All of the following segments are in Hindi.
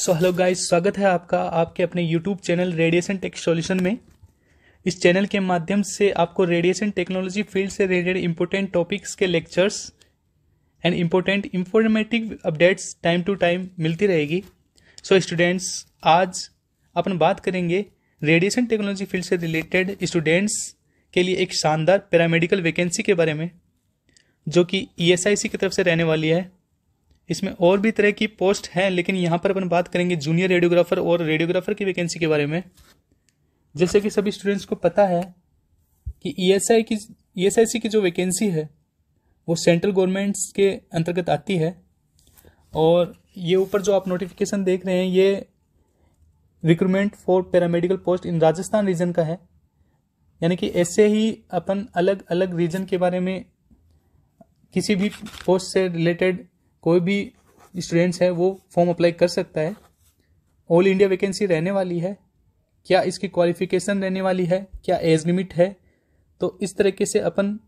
सो हेलो गाइस स्वागत है आपका आपके अपने YouTube channel radiation tech solution में इस चैनल के माध्यम से आपको रेडिएशन टेक्नोलॉजी फील्ड से रिलेटेड इंपॉर्टेंट टॉपिक्स के lectures and important informative updates time to time मिलती रहेगी सो so, स्टूडेंट्स आज अपन बात करेंगे रेडिएशन टेक्नोलॉजी फील्ड से रिलेटेड स्टूडेंट्स के लिए एक शानदार पैरामेडिकल वैकेंसी के बारे में जो कि ई e की तरफ से रहने वाली है इसमें और भी तरह की पोस्ट हैं लेकिन यहाँ पर अपन बात करेंगे जूनियर रेडियोग्राफर और रेडियोग्राफर की वैकेंसी के बारे में जैसे कि सभी स्टूडेंट्स को पता है कि ई e की ई e की जो वैकेंसी है वो सेंट्रल गवर्नमेंट्स के अंतर्गत आती है और ये ऊपर जो आप नोटिफिकेशन देख रहे हैं ये recruitment for paramedical post in Rajasthan region का है यानी कि ऐसे ही अपन अलग अलग रीजन के बारे में किसी भी पोस्ट से रिलेटेड कोई भी स्टूडेंट्स है वो फॉर्म अप्लाई कर सकता है ऑल इंडिया वैकेंसी रहने वाली है क्या इसकी क्वालिफिकेशन रहने वाली है क्या एज लिमिट है तो इस तरीके से अपन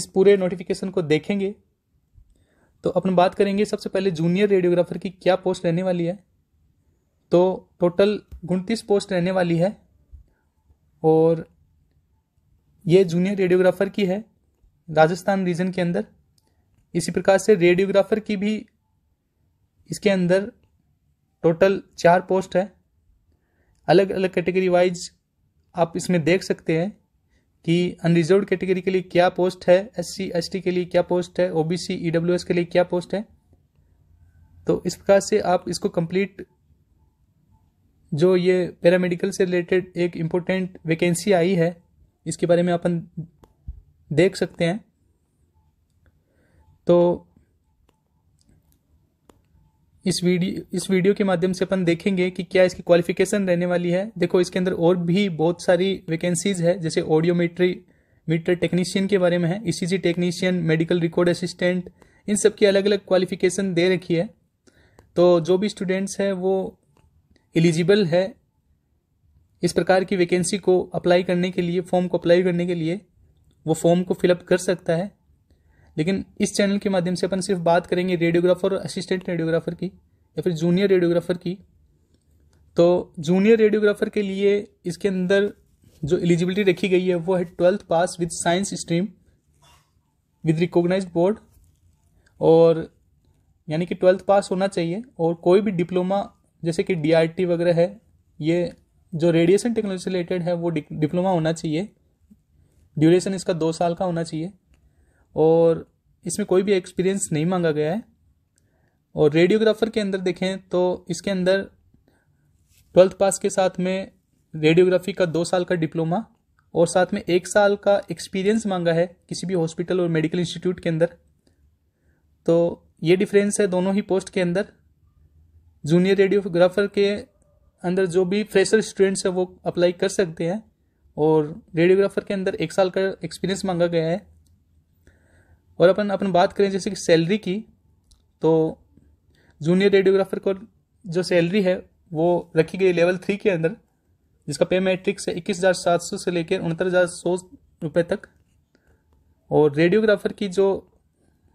इस पूरे नोटिफिकेशन को देखेंगे तो अपन बात करेंगे सबसे पहले जूनियर रेडियोग्राफर की क्या पोस्ट रहने वाली है तो टोटल उनतीस पोस्ट रहने वाली है और ये जूनियर रेडियोग्राफर की है राजस्थान रीजन के अंदर इसी प्रकार से रेडियोग्राफर की भी इसके अंदर टोटल चार पोस्ट है अलग अलग कैटेगरी वाइज आप इसमें देख सकते हैं कि अनरिजर्व कैटेगरी के लिए क्या पोस्ट है एस टी के लिए क्या पोस्ट है ओबीसी एस e के लिए क्या पोस्ट है तो इस प्रकार से आप इसको कंप्लीट जो ये पैरामेडिकल से रिलेटेड एक इम्पोर्टेंट वैकेंसी आई है इसके बारे में अपन देख सकते हैं तो इस वीडियो इस वीडियो के माध्यम से अपन देखेंगे कि क्या इसकी क्वालिफिकेशन रहने वाली है देखो इसके अंदर और भी बहुत सारी वैकेंसीज है जैसे ऑडियोमेट्री मीटर टेक्नीशियन के बारे में है E technician medical record assistant इन सब की अलग अलग क्वालिफिकेशन दे रखी है तो जो भी स्टूडेंट्स है वो एलिजिबल है इस प्रकार की वैकेंसी को अप्लाई करने के लिए फॉर्म को अप्लाई करने के लिए वो फॉर्म को फिलअप कर सकता है लेकिन इस चैनल के माध्यम से अपन सिर्फ बात करेंगे रेडियोग्राफर और असिस्टेंट रेडियोग्राफर की या फिर जूनियर रेडियोग्राफर की तो जूनियर रेडियोग्राफर के लिए इसके अंदर जो एलिजिबिलिटी रखी गई है वो है twelfth pass with science stream with recognise board और यानी कि ट्वेल्थ पास होना चाहिए और कोई भी डिप्लोमा जैसे कि डी वगैरह है ये जो रेडिएशन टेक्नोलॉजी रिलेटेड है वो डिप्लोमा होना चाहिए ड्यूरेशन इसका दो साल का होना चाहिए और इसमें कोई भी एक्सपीरियंस नहीं मांगा गया है और रेडियोग्राफर के अंदर देखें तो इसके अंदर ट्वेल्थ पास के साथ में रेडियोग्राफी का दो साल का डिप्लोमा और साथ में एक साल का एक्सपीरियंस मांगा है किसी भी हॉस्पिटल और मेडिकल इंस्टीट्यूट के अंदर तो ये डिफरेंस है दोनों ही पोस्ट के अंदर जूनियर रेडियोग्राफर के अंदर जो भी फ्रेशर स्टूडेंट्स हैं वो अप्लाई कर सकते हैं और रेडियोग्राफर के अंदर एक साल का एक्सपीरियंस मांगा गया है और अपन अपन बात करें जैसे कि सैलरी की तो जूनियर रेडियोग्राफर को जो सैलरी है वो रखी गई लेवल थ्री के अंदर जिसका पे मैट्रिक्स है इक्कीस हज़ार सात सौ से लेकर उनहत्तर हज़ार सौ रुपये तक और रेडियोग्राफर की जो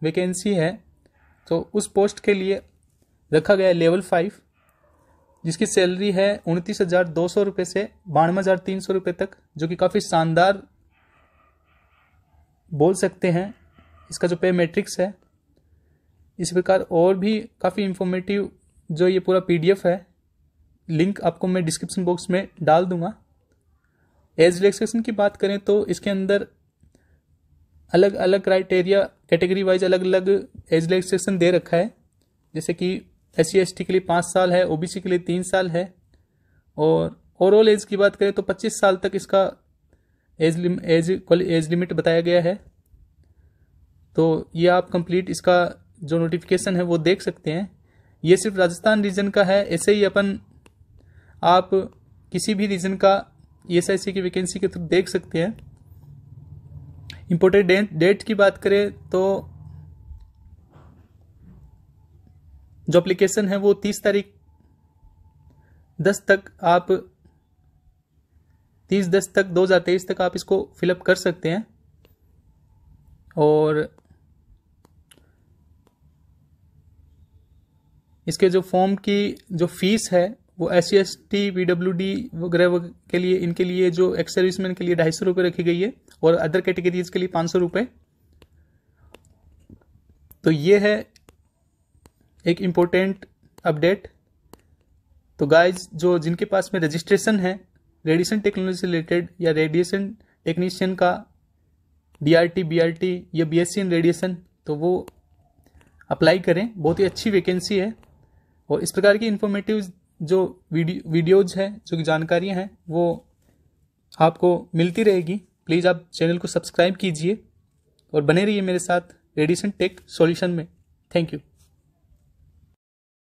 वैकेंसी है तो उस पोस्ट के लिए रखा गया लेवल फाइव जिसकी सैलरी है उनतीस हज़ार दो सौ रुपये से बानवे हज़ार तीन सौ रुपये तक जो कि काफ़ी शानदार बोल सकते हैं इसका जो पे मैट्रिक्स है इस प्रकार और भी काफ़ी इंफॉर्मेटिव जो ये पूरा पीडीएफ है लिंक आपको मैं डिस्क्रिप्शन बॉक्स में डाल दूंगा एज रिलैक्सेशन की बात करें तो इसके अंदर अलग अलग क्राइटेरिया कैटेगरी वाइज अलग अलग एज रिलैक्सेशन दे रखा है जैसे कि एस सी एस टी के लिए पाँच साल है ओ बी सी के लिए तीन साल है और ओवरऑल एज की बात करें तो पच्चीस साल तक इसका age lim age age limit बताया गया है तो ये आप कंप्लीट इसका जो नोटिफिकेशन है वो देख सकते हैं ये सिर्फ राजस्थान रीजन का है ऐसे ही अपन आप किसी भी रीजन का एस आई सी की वैकेंसी के थ्रू देख सकते हैं इम्पोर्टेंट डेट की बात करें तो जो एप्लीकेशन है वो तीस तारीख दस तक आप तीस दस तक दो हज़ार तेईस तक आप इसको फिलअप कर सकते हैं और इसके जो फॉर्म की जो फीस है वो S C S T P W D वगैरह के लिए इनके लिए जो एक्स सर्विसमैन के लिए ढाई सौ रुपये रखी गई है और अदर कैटेगरीज के लिए पाँच सौ रुपये तो ये है एक इम्पोर्टेंट अपडेट तो गाइज जो जिनके पास में रजिस्ट्रेशन है रेडिएशन टेक्नोलॉजी से रिलेटेड या रेडिएशन टेक्नीशियन का D R T B R T या B S C in radiation तो वो अप्लाई करें बहुत ही अच्छी वैकेंसी है और इस प्रकार की इन्फॉर्मेटिव जो वीडियो वीडियोज हैं जो जानकारियाँ हैं वो आपको मिलती रहेगी प्लीज़ आप चैनल को सब्सक्राइब कीजिए और बने रहिए मेरे साथ रेडिएशन टेक सॉल्यूशन में थैंक यू